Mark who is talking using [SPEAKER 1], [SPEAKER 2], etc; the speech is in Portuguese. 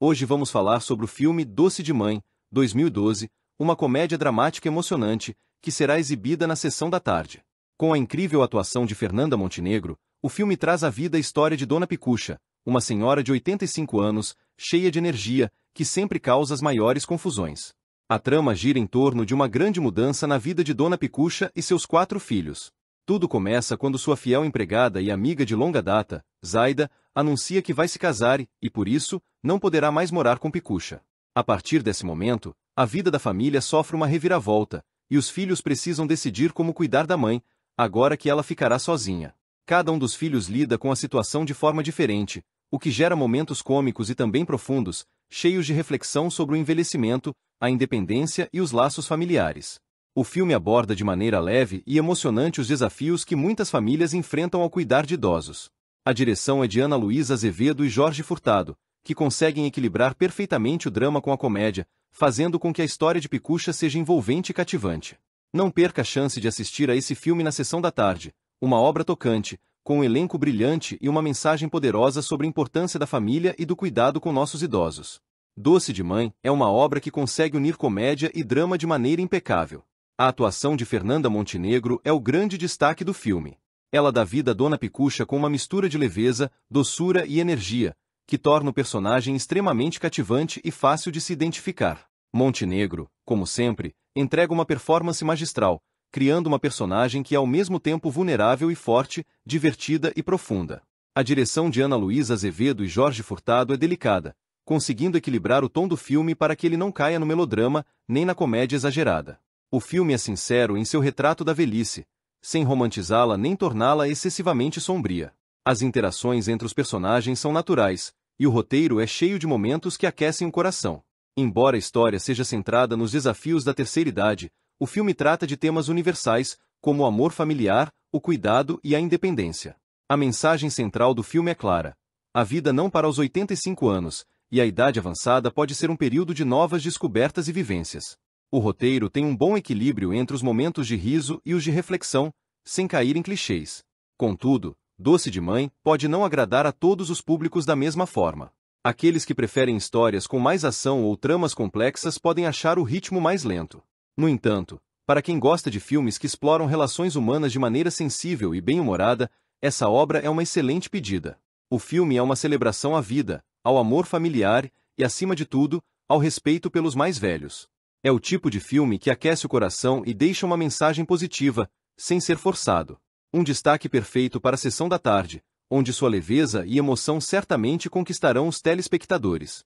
[SPEAKER 1] Hoje vamos falar sobre o filme Doce de Mãe, 2012, uma comédia dramática emocionante que será exibida na sessão da tarde. Com a incrível atuação de Fernanda Montenegro, o filme traz à vida a história de Dona Picucha, uma senhora de 85 anos, cheia de energia, que sempre causa as maiores confusões. A trama gira em torno de uma grande mudança na vida de Dona Picucha e seus quatro filhos. Tudo começa quando sua fiel empregada e amiga de longa data, Zaida, anuncia que vai se casar e, e por isso, não poderá mais morar com Picucha. A partir desse momento, a vida da família sofre uma reviravolta, e os filhos precisam decidir como cuidar da mãe, agora que ela ficará sozinha. Cada um dos filhos lida com a situação de forma diferente, o que gera momentos cômicos e também profundos, cheios de reflexão sobre o envelhecimento, a independência e os laços familiares. O filme aborda de maneira leve e emocionante os desafios que muitas famílias enfrentam ao cuidar de idosos. A direção é de Ana Luísa Azevedo e Jorge Furtado, que conseguem equilibrar perfeitamente o drama com a comédia, fazendo com que a história de Picucha seja envolvente e cativante. Não perca a chance de assistir a esse filme na sessão da tarde, uma obra tocante, com um elenco brilhante e uma mensagem poderosa sobre a importância da família e do cuidado com nossos idosos. Doce de Mãe é uma obra que consegue unir comédia e drama de maneira impecável. A atuação de Fernanda Montenegro é o grande destaque do filme. Ela dá vida a Dona Picucha com uma mistura de leveza, doçura e energia, que torna o personagem extremamente cativante e fácil de se identificar. Montenegro, como sempre, entrega uma performance magistral, criando uma personagem que é ao mesmo tempo vulnerável e forte, divertida e profunda. A direção de Ana Luísa Azevedo e Jorge Furtado é delicada, conseguindo equilibrar o tom do filme para que ele não caia no melodrama, nem na comédia exagerada. O filme é sincero em seu retrato da velhice, sem romantizá-la nem torná-la excessivamente sombria. As interações entre os personagens são naturais, e o roteiro é cheio de momentos que aquecem o coração. Embora a história seja centrada nos desafios da terceira idade, o filme trata de temas universais, como o amor familiar, o cuidado e a independência. A mensagem central do filme é clara. A vida não para os 85 anos, e a idade avançada pode ser um período de novas descobertas e vivências. O roteiro tem um bom equilíbrio entre os momentos de riso e os de reflexão, sem cair em clichês. Contudo, Doce de Mãe pode não agradar a todos os públicos da mesma forma. Aqueles que preferem histórias com mais ação ou tramas complexas podem achar o ritmo mais lento. No entanto, para quem gosta de filmes que exploram relações humanas de maneira sensível e bem-humorada, essa obra é uma excelente pedida. O filme é uma celebração à vida, ao amor familiar e, acima de tudo, ao respeito pelos mais velhos. É o tipo de filme que aquece o coração e deixa uma mensagem positiva, sem ser forçado. Um destaque perfeito para a sessão da tarde, onde sua leveza e emoção certamente conquistarão os telespectadores.